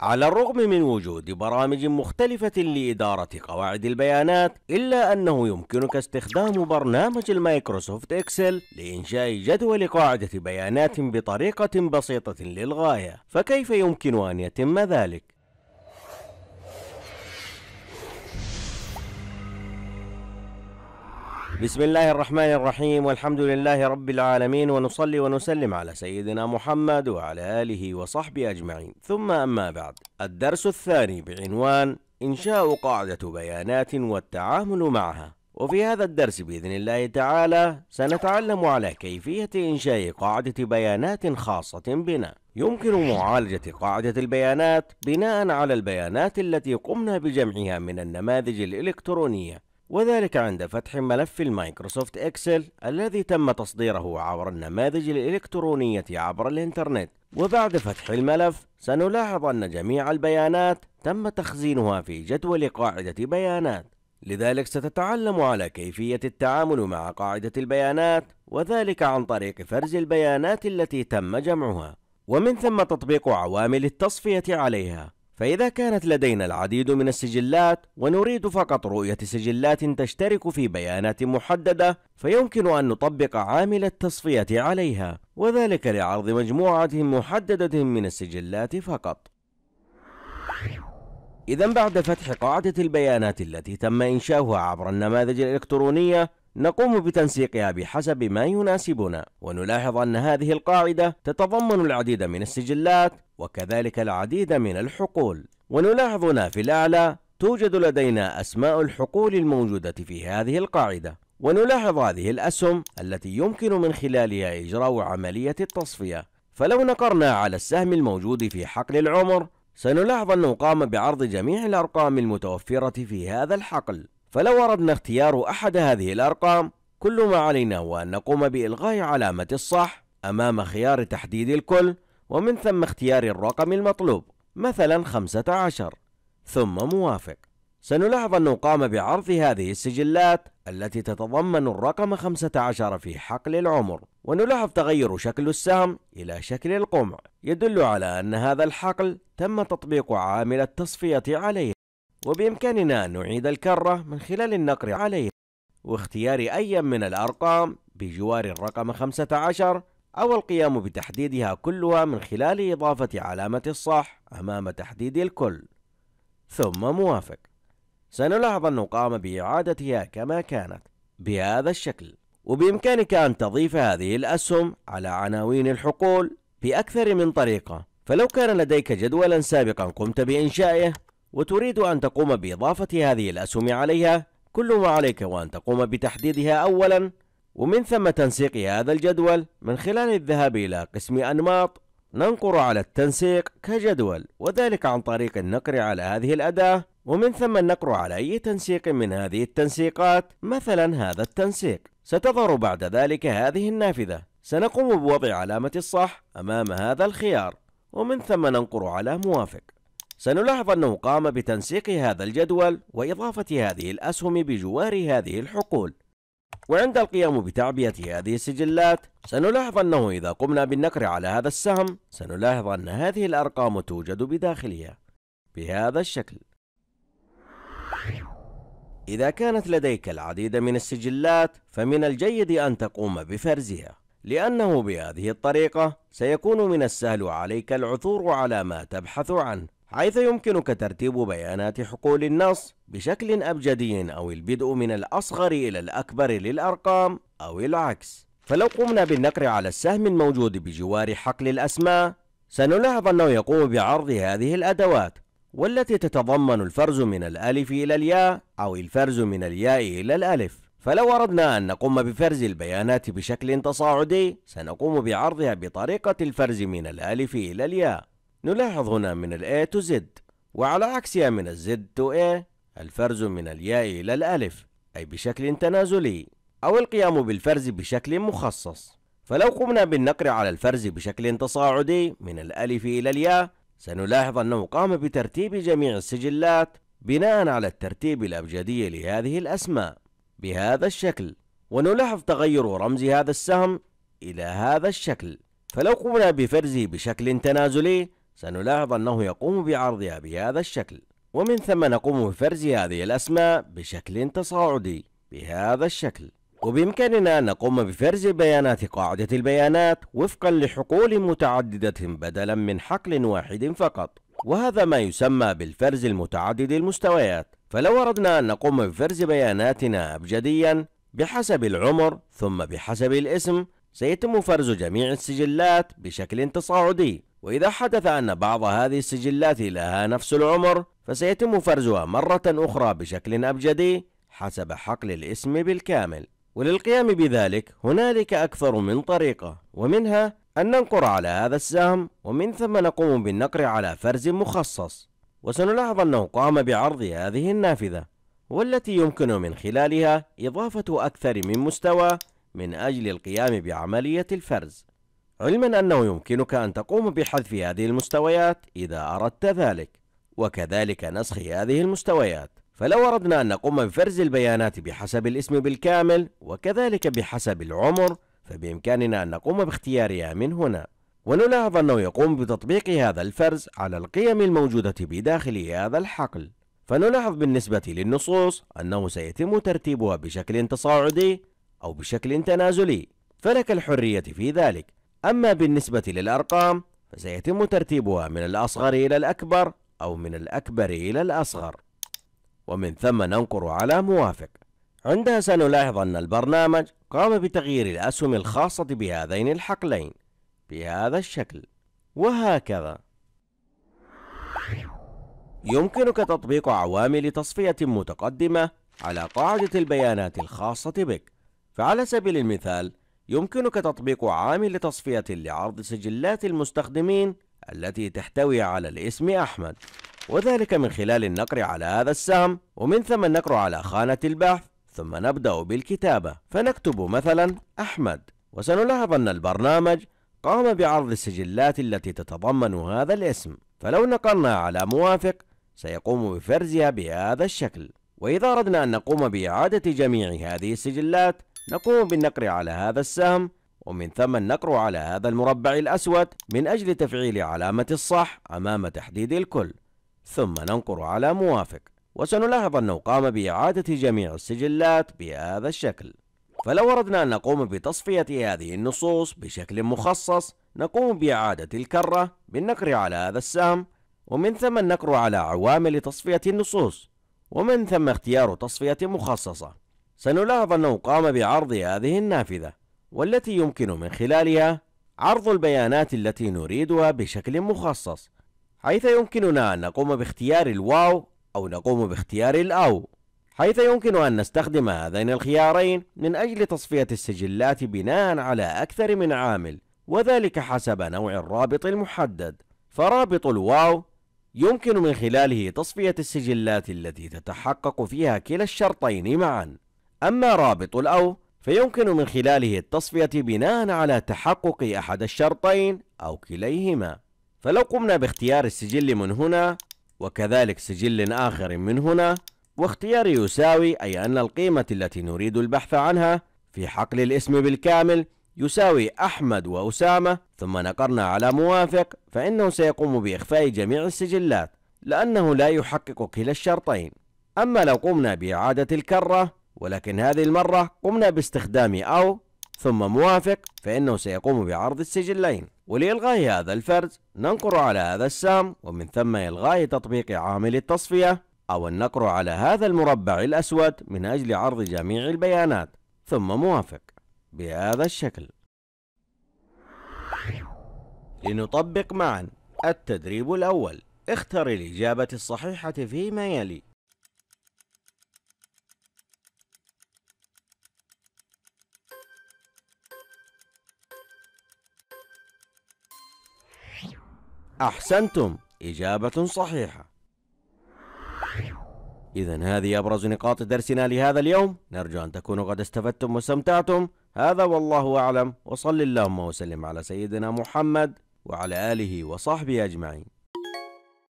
على الرغم من وجود برامج مختلفة لإدارة قواعد البيانات إلا أنه يمكنك استخدام برنامج المايكروسوفت إكسل لإنشاء جدول قاعدة بيانات بطريقة بسيطة للغاية فكيف يمكن أن يتم ذلك؟ بسم الله الرحمن الرحيم والحمد لله رب العالمين ونصلي ونسلم على سيدنا محمد وعلى آله وصحبه أجمعين ثم أما بعد الدرس الثاني بعنوان إنشاء قاعدة بيانات والتعامل معها وفي هذا الدرس بإذن الله تعالى سنتعلم على كيفية إنشاء قاعدة بيانات خاصة بنا يمكن معالجة قاعدة البيانات بناء على البيانات التي قمنا بجمعها من النماذج الإلكترونية وذلك عند فتح ملف المايكروسوفت اكسل الذي تم تصديره عبر النماذج الالكترونية عبر الانترنت وبعد فتح الملف سنلاحظ أن جميع البيانات تم تخزينها في جدول قاعدة بيانات لذلك ستتعلم على كيفية التعامل مع قاعدة البيانات وذلك عن طريق فرز البيانات التي تم جمعها ومن ثم تطبيق عوامل التصفية عليها فإذا كانت لدينا العديد من السجلات ونريد فقط رؤية سجلات تشترك في بيانات محددة فيمكن أن نطبق عامل التصفية عليها وذلك لعرض مجموعة محددة من السجلات فقط إذا بعد فتح قاعدة البيانات التي تم إنشاؤها عبر النماذج الإلكترونية نقوم بتنسيقها بحسب ما يناسبنا ونلاحظ أن هذه القاعدة تتضمن العديد من السجلات وكذلك العديد من الحقول ونلاحظ في الأعلى توجد لدينا أسماء الحقول الموجودة في هذه القاعدة ونلاحظ هذه الأسهم التي يمكن من خلالها إجراء عملية التصفية فلو نقرنا على السهم الموجود في حقل العمر سنلاحظ أنه قام بعرض جميع الأرقام المتوفرة في هذا الحقل فلو أردنا اختيار أحد هذه الأرقام كل ما علينا هو أن نقوم بإلغاء علامة الصح أمام خيار تحديد الكل ومن ثم اختيار الرقم المطلوب مثلا 15 ثم موافق سنلاحظ أنه قام بعرض هذه السجلات التي تتضمن الرقم 15 في حقل العمر ونلاحظ تغير شكل السهم إلى شكل القمع يدل على أن هذا الحقل تم تطبيق عامل التصفية عليه وبإمكاننا أن نعيد الكرة من خلال النقر عليه واختيار أي من الأرقام بجوار الرقم 15 أو القيام بتحديدها كلها من خلال إضافة علامة الصح أمام تحديد الكل ثم موافق سنلاحظ أنه قام بإعادتها كما كانت بهذا الشكل وبإمكانك أن تضيف هذه الأسهم على عناوين الحقول بأكثر من طريقة فلو كان لديك جدولا سابقا قمت بإنشائه وتريد أن تقوم بإضافة هذه الأسهم عليها كل ما عليك هو أن تقوم بتحديدها أولا ومن ثم تنسيق هذا الجدول من خلال الذهاب إلى قسم أنماط ننقر على التنسيق كجدول وذلك عن طريق النقر على هذه الأداة ومن ثم النقر على أي تنسيق من هذه التنسيقات مثلا هذا التنسيق ستظهر بعد ذلك هذه النافذة سنقوم بوضع علامة الصح أمام هذا الخيار ومن ثم ننقر على موافق سنلاحظ أنه قام بتنسيق هذا الجدول وإضافة هذه الأسهم بجوار هذه الحقول وعند القيام بتعبئة هذه السجلات سنلاحظ أنه إذا قمنا بالنكر على هذا السهم سنلاحظ أن هذه الأرقام توجد بداخلها بهذا الشكل إذا كانت لديك العديد من السجلات فمن الجيد أن تقوم بفرزها لأنه بهذه الطريقة سيكون من السهل عليك العثور على ما تبحث عنه حيث يمكنك ترتيب بيانات حقول النص بشكل أبجدي أو البدء من الأصغر إلى الأكبر للأرقام أو العكس فلو قمنا بالنقر على السهم الموجود بجوار حقل الأسماء سنلاحظ أنه يقوم بعرض هذه الأدوات والتي تتضمن الفرز من الألف إلى الياء أو الفرز من الياء إلى الألف فلو أردنا أن نقوم بفرز البيانات بشكل تصاعدي سنقوم بعرضها بطريقة الفرز من الألف إلى الياء نلاحظ هنا من الـ A to Z وعلى عكسها من الـ Z to A الفرز من الياء إلى الألف أي بشكل تنازلي أو القيام بالفرز بشكل مخصص فلو قمنا بالنقر على الفرز بشكل تصاعدي من الألف إلى الياء سنلاحظ أنه قام بترتيب جميع السجلات بناء على الترتيب الأبجدي لهذه الأسماء بهذا الشكل ونلاحظ تغير رمز هذا السهم إلى هذا الشكل فلو قمنا بفرزه بشكل تنازلي سنلاحظ أنه يقوم بعرضها بهذا الشكل ومن ثم نقوم بفرز هذه الأسماء بشكل تصاعدي بهذا الشكل وبإمكاننا أن نقوم بفرز بيانات قاعدة البيانات وفقا لحقول متعددة بدلا من حقل واحد فقط وهذا ما يسمى بالفرز المتعدد المستويات فلو أردنا أن نقوم بفرز بياناتنا أبجديا بحسب العمر ثم بحسب الاسم سيتم فرز جميع السجلات بشكل تصاعدي وإذا حدث أن بعض هذه السجلات لها نفس العمر فسيتم فرزها مرة أخرى بشكل أبجدي حسب حقل الاسم بالكامل وللقيام بذلك هنالك أكثر من طريقة ومنها أن ننقر على هذا السهم ومن ثم نقوم بالنقر على فرز مخصص وسنلاحظ أنه قام بعرض هذه النافذة والتي يمكن من خلالها إضافة أكثر من مستوى من أجل القيام بعملية الفرز علما أنه يمكنك أن تقوم بحذف هذه المستويات إذا أردت ذلك وكذلك نسخ هذه المستويات فلو أردنا أن نقوم بفرز البيانات بحسب الاسم بالكامل وكذلك بحسب العمر فبإمكاننا أن نقوم باختيارها من هنا ونلاحظ أنه يقوم بتطبيق هذا الفرز على القيم الموجودة بداخل هذا الحقل فنلاحظ بالنسبة للنصوص أنه سيتم ترتيبها بشكل تصاعدي أو بشكل تنازلي فلك الحرية في ذلك أما بالنسبة للأرقام فسيتم ترتيبها من الأصغر إلى الأكبر أو من الأكبر إلى الأصغر ومن ثم ننقر على موافق عندها سنلاحظ أن البرنامج قام بتغيير الأسهم الخاصة بهذين الحقلين بهذا الشكل وهكذا يمكنك تطبيق عوامل تصفية متقدمة على قاعدة البيانات الخاصة بك فعلى سبيل المثال يمكنك تطبيق عامل تصفية لعرض سجلات المستخدمين التي تحتوي على الاسم أحمد وذلك من خلال النقر على هذا السهم ومن ثم النقر على خانة البحث ثم نبدأ بالكتابة فنكتب مثلا أحمد وسنلاحظ أن البرنامج قام بعرض السجلات التي تتضمن هذا الاسم فلو نقرنا على موافق سيقوم بفرزها بهذا الشكل وإذا أردنا أن نقوم بإعادة جميع هذه السجلات نقوم بالنقر على هذا السهم ومن ثم النقر على هذا المربع الأسود من أجل تفعيل علامة الصح أمام تحديد الكل ثم ننقر على موافق وسنلاحظ أنه قام بإعادة جميع السجلات بهذا الشكل فلو أردنا أن نقوم بتصفية هذه النصوص بشكل مخصص نقوم بإعادة الكرة بالنقر على هذا السهم ومن ثم النقر على عوامل تصفية النصوص ومن ثم اختيار تصفية مخصصة سنلاحظ أنه قام بعرض هذه النافذة والتي يمكن من خلالها عرض البيانات التي نريدها بشكل مخصص حيث يمكننا أن نقوم باختيار الواو أو نقوم باختيار الأو حيث يمكن أن نستخدم هذين الخيارين من أجل تصفية السجلات بناء على أكثر من عامل وذلك حسب نوع الرابط المحدد فرابط الواو يمكن من خلاله تصفية السجلات التي تتحقق فيها كلا الشرطين معاً أما رابط الأو فيمكن من خلاله التصفية بناء على تحقق أحد الشرطين أو كليهما فلو قمنا باختيار السجل من هنا وكذلك سجل آخر من هنا واختيار يساوي أي أن القيمة التي نريد البحث عنها في حقل الاسم بالكامل يساوي أحمد وأسامة ثم نقرنا على موافق فإنه سيقوم بإخفاء جميع السجلات لأنه لا يحقق كلا الشرطين أما لو قمنا بإعادة الكرة ولكن هذه المرة قمنا باستخدام أو ثم موافق فإنه سيقوم بعرض السجلين ولإلغاء هذا الفرز ننقر على هذا السام ومن ثم إلغاء تطبيق عامل التصفية أو النقر على هذا المربع الأسود من أجل عرض جميع البيانات ثم موافق بهذا الشكل لنطبق معا التدريب الأول اختر الإجابة الصحيحة فيما يلي أحسنتم إجابة صحيحة إذا هذه أبرز نقاط درسنا لهذا اليوم نرجو أن تكونوا قد استفدتم واستمتعتم هذا والله أعلم وصل اللهم وسلم على سيدنا محمد وعلى آله وصحبه أجمعين